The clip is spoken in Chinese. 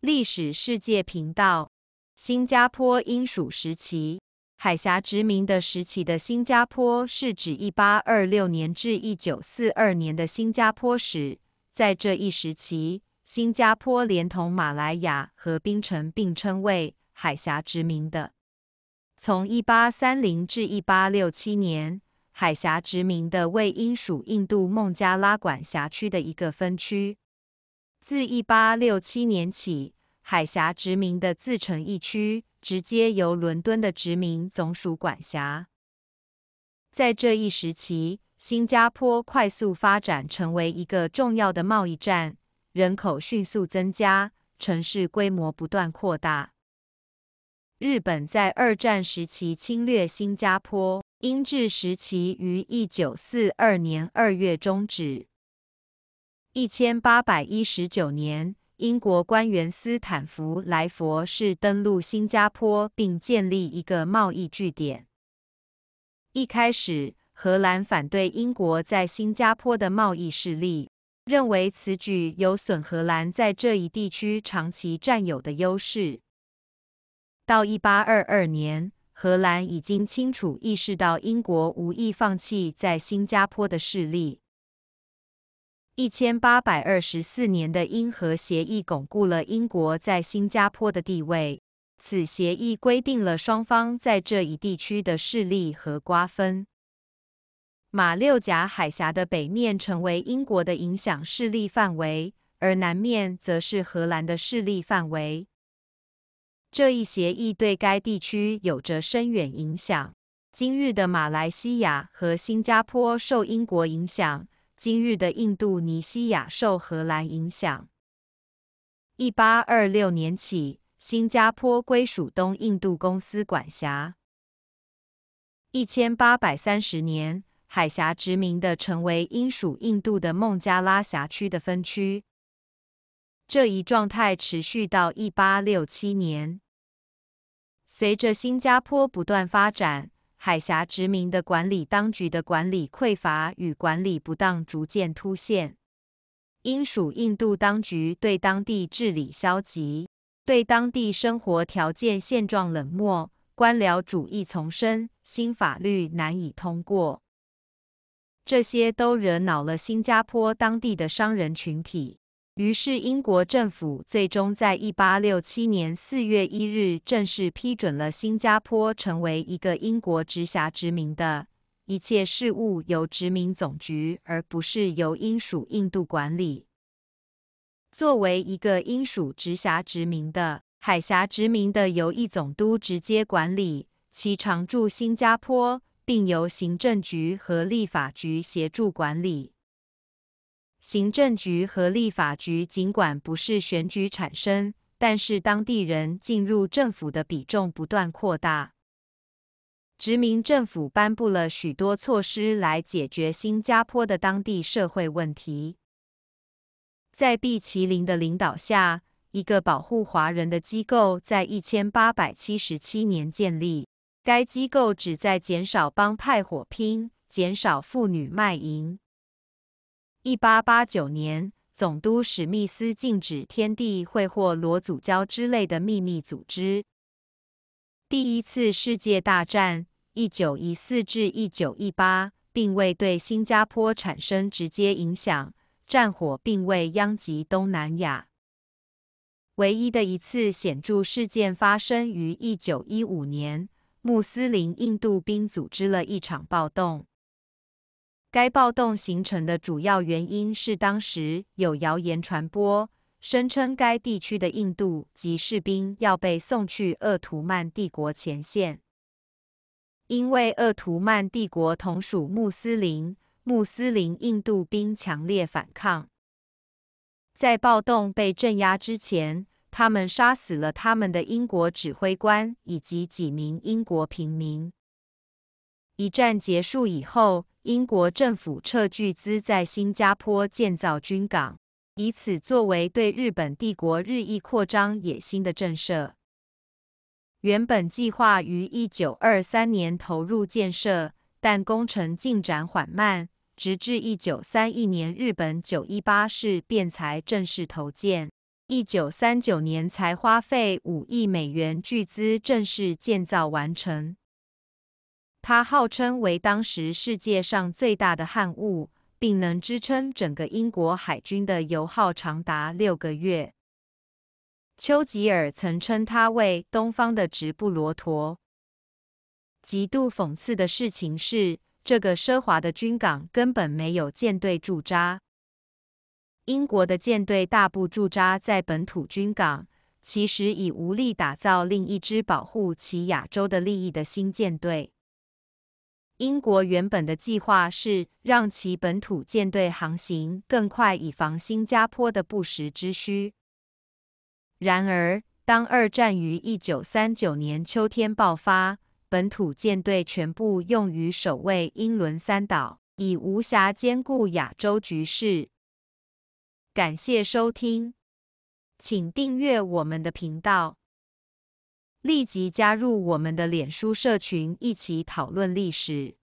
历史世界频道：新加坡英属时期，海峡殖民的时期的新加坡是指一八二六年至一九四二年的新加坡史。在这一时期，新加坡连同马来亚和槟城并称为海峡殖民的。从一八三零至一八六七年，海峡殖民的为英属印度孟加拉管辖区的一个分区。自一八六七年起，海峡殖民的自成一区直接由伦敦的殖民总署管辖。在这一时期，新加坡快速发展成为一个重要的贸易站，人口迅速增加，城市规模不断扩大。日本在二战时期侵略新加坡，英治时期于一九四二年二月终止。一千八百一十九年，英国官员斯坦福莱佛士登陆新加坡，并建立一个贸易据点。一开始，荷兰反对英国在新加坡的贸易势力，认为此举有损荷兰在这一地区长期占有的优势。到一八二二年，荷兰已经清楚意识到英国无意放弃在新加坡的势力。一千八百二十四年的英荷协议巩固了英国在新加坡的地位。此协议规定了双方在这一地区的势力和瓜分。马六甲海峡的北面成为英国的影响势力范围，而南面则是荷兰的势力范围。这一协议对该地区有着深远影响。今日的马来西亚和新加坡受英国影响。今日的印度尼西亚受荷兰影响。一八二六年起，新加坡归属东印度公司管辖。一千八百三十年，海峡殖民的成为英属印度的孟加拉辖区的分区。这一状态持续到一八六七年。随着新加坡不断发展。海峡殖民的管理当局的管理匮乏与管理不当逐渐凸显，英属印度当局对当地治理消极，对当地生活条件现状冷漠，官僚主义丛生，新法律难以通过，这些都惹恼了新加坡当地的商人群体。于是，英国政府最终在一八六七年四月一日正式批准了新加坡成为一个英国直辖殖民的，一切事务由殖民总局，而不是由英属印度管理。作为一个英属直辖殖民的海峡殖民的，由一总督直接管理，其常驻新加坡，并由行政局和立法局协助管理。行政局和立法局尽管不是选举产生，但是当地人进入政府的比重不断扩大。殖民政府颁布了许多措施来解决新加坡的当地社会问题。在毕其林的领导下，一个保护华人的机构在一千八百七十七年建立。该机构旨在减少帮派火拼，减少妇女卖淫。一八八九年，总督史密斯禁止天地会或罗祖教之类的秘密组织。第一次世界大战（一九一四至一九一八）并未对新加坡产生直接影响，战火并未殃及东南亚。唯一的一次显著事件发生于一九一五年，穆斯林印度兵组织了一场暴动。该暴动形成的主要原因是，当时有谣言传播，声称该地区的印度籍士兵要被送去鄂图曼帝国前线。因为鄂图曼帝国同属穆斯林，穆斯林印度兵强烈反抗。在暴动被镇压之前，他们杀死了他们的英国指挥官以及几名英国平民。一战结束以后。英国政府斥巨资在新加坡建造军港，以此作为对日本帝国日益扩张野心的震慑。原本计划于一九二三年投入建设，但工程进展缓慢，直至一九三一年日本九一八事变才正式投建。一九三九年才花费五亿美元巨资正式建造完成。它号称为当时世界上最大的汉雾，并能支撑整个英国海军的油耗长达六个月。丘吉尔曾称它为“东方的直布罗陀”。极度讽刺的事情是，这个奢华的军港根本没有舰队驻扎。英国的舰队大部驻扎在本土军港，其实已无力打造另一支保护其亚洲的利益的新舰队。英国原本的计划是让其本土舰队航行更快，以防新加坡的不时之需。然而，当二战于一九三九年秋天爆发，本土舰队全部用于守卫英伦三岛，已无暇兼顾亚洲局势。感谢收听，请订阅我们的频道。立即加入我们的脸书社群，一起讨论历史。